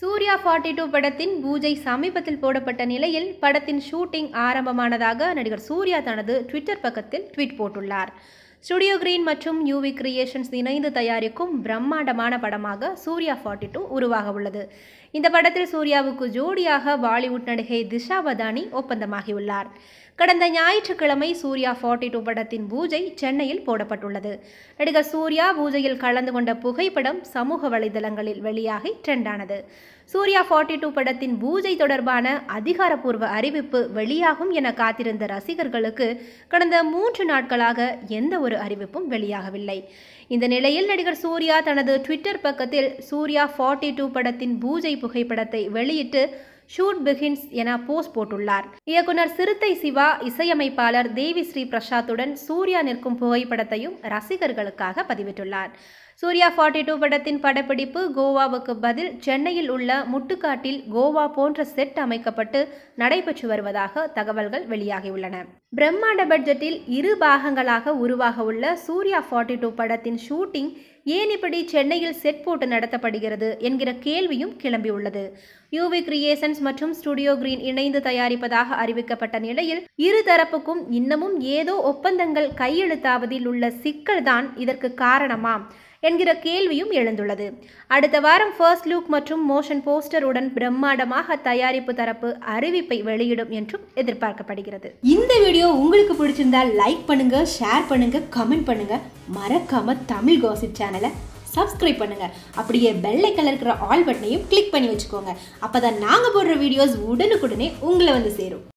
Surya forty two படத்தின் பூஜை சமீபத்தில் போடப்பட்ட நிலையில் படத்தின் ஷூட்டிங் ஆரம்பமானதாக நடிகர் சூர்யா தனது ட்விட்டர் பக்கத்தில் ட்வீட் போட்டுள்ளார் ஸ்டுடியோ கிரீன் மற்றும் யூவி கிரியேஷன்ஸ் இணைந்து தயாரிக்கும் பிரம்மாண்டமான படமாக சூர்யா ஃபார்ட்டி டூ உருவாக உள்ளது இந்த படத்தில் சூர்யாவுக்கு ஜோடியாக பாலிவுட் நடிகை திஷா பதானி ஒப்பந்தமாகியுள்ளார் கடந்த ஞாயிற்றுக்கிழமை சூர்யா ஃபார்ட்டி டூ படத்தின் பூஜை சென்னையில் போடப்பட்டுள்ளது நடிகர் சூர்யா பூஜையில் கலந்து கொண்ட புகைப்படம் சமூக வலைதளங்களில் வெளியாகி ட்ரெண்டானது சூர்யா ஃபார்ட்டி டூ படத்தின் பூஜை தொடர்பான அதிகாரப்பூர்வ அறிவிப்பு வெளியாகும் என காத்திருந்த ரசிகர்களுக்கு கடந்த மூன்று நாட்களாக எந்த ஒரு அறிவிப்பும் வெளியாகவில்லை இந்த நிலையில் நடிகர் சூர்யா தனது ட்விட்டர் பக்கத்தில் சூர்யா ஃபார்ட்டி டூ படத்தின் பூஜை புகைப்படத்தை வெளியிட்டு ஷூட் பிகின்ஸ் என போஸ்ட் போட்டுள்ளார் இயக்குனர் சிறுத்தை சிவா இசையமைப்பாளர் தேவி ஸ்ரீ பிரசாத்துடன் சூர்யா நிற்கும் புகைப்படத்தையும் ரசிகர்களுக்காக பதிவிட்டுள்ளார் சூர்யா ஃபார்ட்டி டூ படத்தின் படப்பிடிப்பு கோவாவுக்கு பதில் சென்னையில் உள்ள முட்டுக்காட்டில் கோவா போன்ற செட் அமைக்கப்பட்டு நடைபெற்று வருவதாக தகவல்கள் வெளியாகியுள்ளன பிரம்மாண்ட பட்ஜெட்டில் இரு பாகங்களாக உருவாக உள்ள சூர்யா ஃபார்ட்டி டூ படத்தின் ஷூட்டிங் ஏன் இப்படி சென்னையில் செட் போட்டு நடத்தப்படுகிறது என்கிற கேள்வியும் கிளம்பியுள்ளது யூவி கிரியேஷன்ஸ் மற்றும் ஸ்டுடியோ கிரீன் இணைந்து தயாரிப்பதாக அறிவிக்கப்பட்ட நிலையில் இரு தரப்புக்கும் இன்னமும் ஏதோ ஒப்பந்தங்கள் கையெழுத்தாவதில் உள்ள சிக்கல்தான் இதற்கு காரணமாம் என்கிற கேள்வியும் எழுந்துள்ளது அடுத்த வாரம் ஃபர்ஸ்ட் லுக் மற்றும் மோஷன் போஸ்டருடன் பிரம்மாண்டமாக தயாரிப்பு தரப்பு அறிவிப்பை வெளியிடும் என்றும் எதிர்பார்க்கப்படுகிறது இந்த வீடியோ உங்களுக்கு பிடிச்சிருந்தால் லைக் பண்ணுங்க ஷேர் பண்ணுங்க கமெண்ட் பண்ணுங்க மறக்காம தமிழ் கோசிப் சேனலை சப்ஸ்கிரைப் பண்ணுங்கள் அப்படியே கலர் இருக்கிற ஆல் பட்டனையும் கிளிக் பண்ணி வச்சுக்கோங்க அப்போ தான் நாங்கள் போடுற வீடியோஸ் உடனுக்குடனே உங்களை வந்து சேரும்